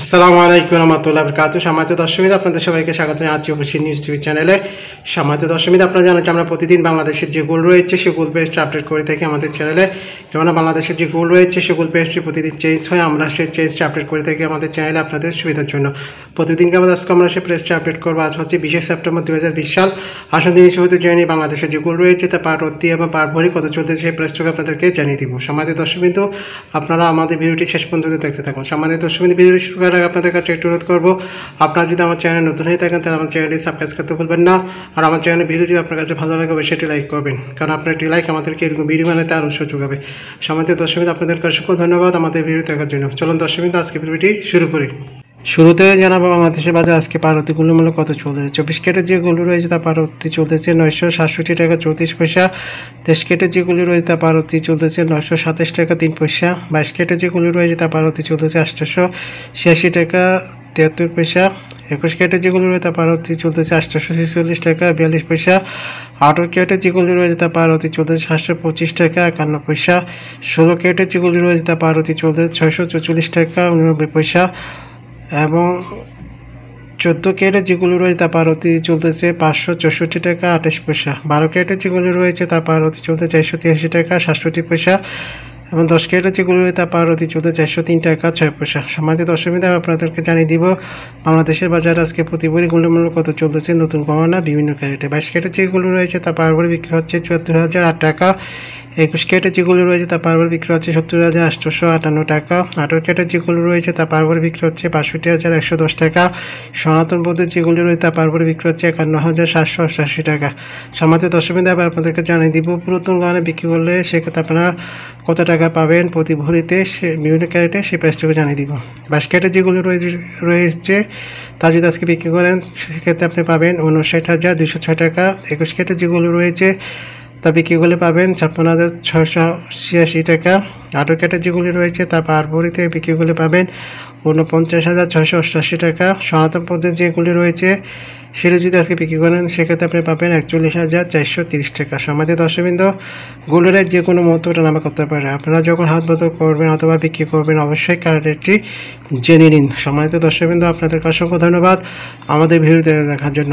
আসসালামু আলাইকুম রহমতুল্লাহ বরকাত সামাজিক দশমীতে আপনাদের সবাইকে স্বাগত জানাচ্ছি অবশ্যই নিউজ টিভি চ্যানেলে সামাজিক দশমীতে আপনারা জানেন আমরা প্রতিদিন বাংলাদেশের যে গোল রয়েছে সে গোল পেজটি আপডেট করে থাকি আমাদের চ্যানেলে কেননা বাংলাদেশের যে গোল রয়েছে সে গোল পেজটি প্রতিদিন চেঞ্জ হয় আমরা সেই চেঞ্জটি আপডেট করে থাকি আমাদের চ্যানেলে আপনাদের সুবিধার জন্য প্রতিদিনকে আমাদের আজকে আমরা সেই প্রেসটি আপডেট করবো আজ হচ্ছে বিশে সেপ্টেম্বর দু হাজার সাল আসন দিন হিসেবে জানি বাংলাদেশের যে গোল রয়েছে তা পার রত্তি এবং পার ভরি কত চলতে সেই প্রেসটুকু আপনাদেরকে জানিয়ে দিব সামাজিক দর্শকবিন্দু আপনারা আমাদের ভিডিওটি শেষ পর্যন্ত দেখতে থাকুন সামাজিক দর্শকবিন্দু ভিডিওটি শুরু করার আগে আপনাদের কাছে একটু অনুরোধ করবো আপনারা যদি আমার চ্যানেল নতুন হয়ে থাকেন তাহলে আমার চ্যানেলটি সাবস্ক্রাইব করতে ভুলবেন না আর আমার চ্যানেলের ভিডিও যদি আপনার কাছে ভালো লাগে অবশ্যই লাইক করবেন কারণ আপনার একটি লাইক আমাদেরকে এরকম ভিডিও বানাতে আরও উৎসাহ যোগাবে সমাজের দর্শকমিত আপনাদের অসংখ্য ধন্যবাদ আমাদের ভিডিও দেখার জন্য চলুন দর্শকমিত আজকে ভিডিওটি শুরু করি শুরুতে জানাবো বাংলাদেশের বাজার আজকে পারতি মূল্য কত চলতেছে চব্বিশ কেটে যেগুলো রয়েছে তা পারতি চলতেছে নয়শো সাতষট্টি টাকা চৌত্রিশ পয়সা তেইশ কেটে যেগুলি রয়েছে তা পারতি চলতেছে নয়শো সাতাশ টাকা তিন পয়সা বাইশ কেটে যেগুলি রয়েছে তা পারতি চলতেছে আঠারোশো ছিয়াশি টাকা তিয়াত্তর পয়সা একুশ কেটে যেগুলো রয়েছে তা পারতি চলতেছে আঠারোশো ছেচল্লিশ টাকা বিয়াল্লিশ পয়সা আঠারো কেটে যেগুলো রয়েছে তা পারতি চলতেছে সাতশো পঁচিশ টাকা একান্ন পয়সা ষোলো কেটে যেগুলো রয়েছে তা পারতি চলতেছে ছয়শো চৌচল্লিশ টাকা উননব্বই পয়সা এবং চোদ্দ ক্যারেটে যেগুলো রয়েছে তা পারতি চলতেছে পাঁচশো চৌষট্টি টাকা আঠাশ পয়সা বারো ক্যারেটে যেগুলো রয়েছে তা পারতি চলতে চারশো তিরাশি টাকা সাতষট্টি পয়সা এবং দশ ক্যারেটে যেগুলো রয়েছে তা পারতি চলতে চারশো তিন টাকা ছয় পয়সা সমাজের অসুবিধা আপনাদেরকে জানিয়ে দিব বাংলাদেশের বাজার আজকে প্রতি বড়ি কত চলতেছে নতুন গহনা বিভিন্ন ক্যারেটে বাইশ ক্যারেটে যেগুলো রয়েছে তা পার বিক্রি হচ্ছে চুয়াত্তর হাজার আট টাকা একুশ ক্যাটাজিগুলো যেগুলো রয়েছে তা পারবার বিক্রি হচ্ছে সত্তর হাজার আটশোশো আটান্ন টাকা আঠারো ক্যাটাজিগুলো যেগুলো রয়েছে তা পারবার বিক্রি হচ্ছে বাষট্টি হাজার একশো দশ টাকা সনাতন বৌদ্ধের যেগুলো রয়েছে তা পারবার বিক্রি হচ্ছে একান্ন হাজার সাতশো অষ্টাশি টাকা সমাজে দশমী আবার আপনাদেরকে জানিয়ে দিব পুরাতন গানে বিক্রি করলে সেক্ষেত্রে আপনারা কত টাকা পাবেন প্রতি ভরিতে সে বিভিন্ন ক্যারেটে সেই প্রাইসটুকু জানিয়ে দিব বাস ক্যারেটে যেগুলো রয়েছে তা যদি আজকে বিক্রি করেন সেক্ষেত্রে আপনি পাবেন উনষাট হাজার দুশো ছয় টাকা একুশ ক্যারেটে যেগুলো রয়েছে তা বিক্রিগুলি পাবেন ছাপ্পান্ন হাজার ছশো ছিয়াশি টাকা আটো ক্যাটা যেগুলি রয়েছে তা থেকে বিক্রিগুলি পাবেন ঊনপঞ্চাশ হাজার ছশো অষ্টাশি টাকা সনাতন পদ্ধতি যেগুলি রয়েছে সেটা যদি আজকে বিক্রি করেন সেক্ষেত্রে আপনি পাবেন একচল্লিশ হাজার চারশো তিরিশ টাকা সমাজের দশবিন্দু গোল্ডের যে কোনো মুহূর্তটা নামা করতে পারে আপনারা যখন হাত বদল করবেন অথবা বিক্রি করবেন অবশ্যই কারেন্টটি জেনে নিন সমাজের দর্শকবিন্দু আপনাদের অসংখ্য ধন্যবাদ আমাদের ভিডিওতে দেখার জন্য